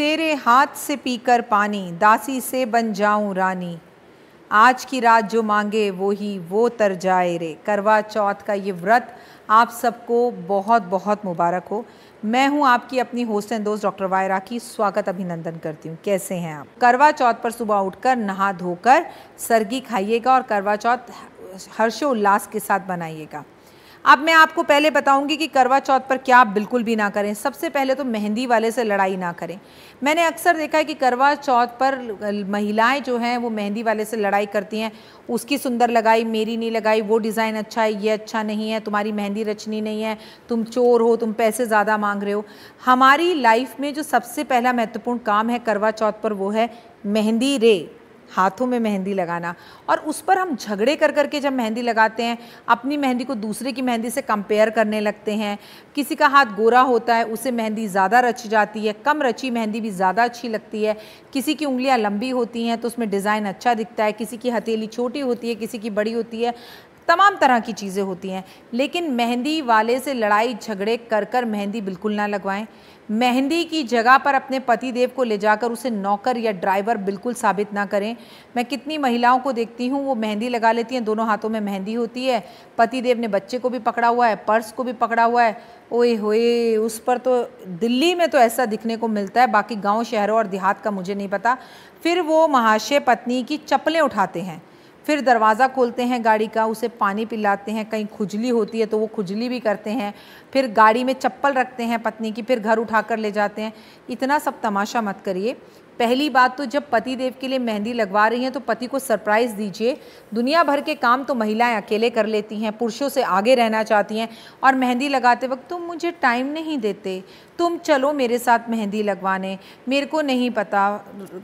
तेरे हाथ से पीकर पानी दासी से बन जाऊं रानी आज की रात जो मांगे वो ही वो तर जाए रे करवा चौथ का ये व्रत आप सबको बहुत बहुत मुबारक हो मैं हूं आपकी अपनी होस्ट एंड दोस्त डॉक्टर वायरा की स्वागत अभिनंदन करती हूं कैसे हैं आप करवा चौथ पर सुबह उठकर नहा धोकर सरगी खाइएगा और करवा चौथ हर्षोल्लास के साथ बनाइएगा अब मैं आपको पहले बताऊंगी कि करवा चौथ पर क्या आप बिल्कुल भी ना करें सबसे पहले तो मेहंदी वाले से लड़ाई ना करें मैंने अक्सर देखा है कि करवा चौथ पर महिलाएं जो हैं वो मेहंदी वाले से लड़ाई करती हैं उसकी सुंदर लगाई मेरी नहीं लगाई वो डिज़ाइन अच्छा है ये अच्छा नहीं है तुम्हारी मेहंदी रचनी नहीं है तुम चोर हो तुम पैसे ज़्यादा मांग रहे हो हमारी लाइफ में जो सबसे पहला महत्वपूर्ण काम है करवा चौथ पर वो है मेहंदी रे हाथों में मेहंदी लगाना और उस पर हम झगड़े कर करके जब मेहंदी लगाते हैं अपनी मेहंदी को दूसरे की मेहंदी से कंपेयर करने लगते हैं किसी का हाथ गोरा होता है उसे मेहंदी ज़्यादा रच जाती है कम रची मेहंदी भी ज़्यादा अच्छी लगती है किसी की उंगलियाँ लंबी होती हैं तो उसमें डिज़ाइन अच्छा दिखता है किसी की हथेली छोटी होती है किसी की बड़ी होती है तमाम तरह की चीज़ें होती हैं लेकिन मेहंदी वाले से लड़ाई झगड़े कर कर मेहंदी बिल्कुल ना लगवाएं मेहंदी की जगह पर अपने पति देव को ले जाकर उसे नौकर या ड्राइवर बिल्कुल साबित ना करें मैं कितनी महिलाओं को देखती हूँ वो मेहंदी लगा लेती हैं दोनों हाथों में मेहंदी होती है पति देव ने बच्चे को भी पकड़ा हुआ है पर्स को भी पकड़ा हुआ है ओए होए उस पर तो दिल्ली में तो ऐसा दिखने को मिलता है बाकी गाँव शहरों और देहात का मुझे नहीं पता फिर वो महाशय पत्नी की चप्पलें उठाते हैं फिर दरवाज़ा खोलते हैं गाड़ी का उसे पानी पिलाते हैं कहीं खुजली होती है तो वो खुजली भी करते हैं फिर गाड़ी में चप्पल रखते हैं पत्नी की फिर घर उठा कर ले जाते हैं इतना सब तमाशा मत करिए पहली बात तो जब पति देव के लिए मेहंदी लगवा रही हैं तो पति को सरप्राइज़ दीजिए दुनिया भर के काम तो महिलाएं अकेले कर लेती हैं पुरुषों से आगे रहना चाहती हैं और मेहंदी लगाते वक्त तुम मुझे टाइम नहीं देते तुम चलो मेरे साथ मेहंदी लगवाने मेरे को नहीं पता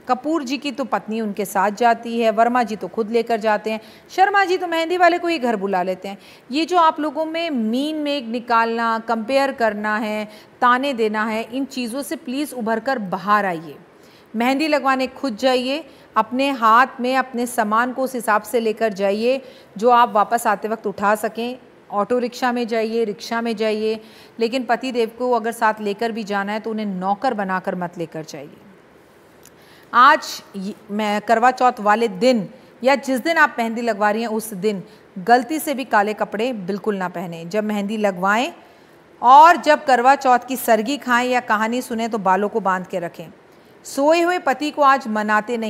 कपूर जी की तो पत्नी उनके साथ जाती है वर्मा जी तो खुद लेकर जाते हैं शर्मा जी तो मेहंदी वाले को ही घर बुला लेते हैं ये जो आप लोगों में मीन मेक निकालना कंपेयर करना है ताने देना है इन चीज़ों से प्लीज़ उभर कर बाहर आइए मेहंदी लगवाने खुद जाइए अपने हाथ में अपने सामान को उस हिसाब से लेकर जाइए जो आप वापस आते वक्त उठा सकें ऑटो रिक्शा में जाइए रिक्शा में जाइए लेकिन पति देव को अगर साथ लेकर भी जाना है तो उन्हें नौकर बनाकर मत लेकर जाइए आज मैं करवा चौथ वाले दिन या जिस दिन आप मेहंदी लगवा रही हैं उस दिन गलती से भी काले कपड़े बिल्कुल ना पहने जब मेहंदी लगवाएं और जब करवा चौथ की सरगी खाएं या कहानी सुने तो बालों को बांध के रखें सोए हुए पति को आज मनाते नहीं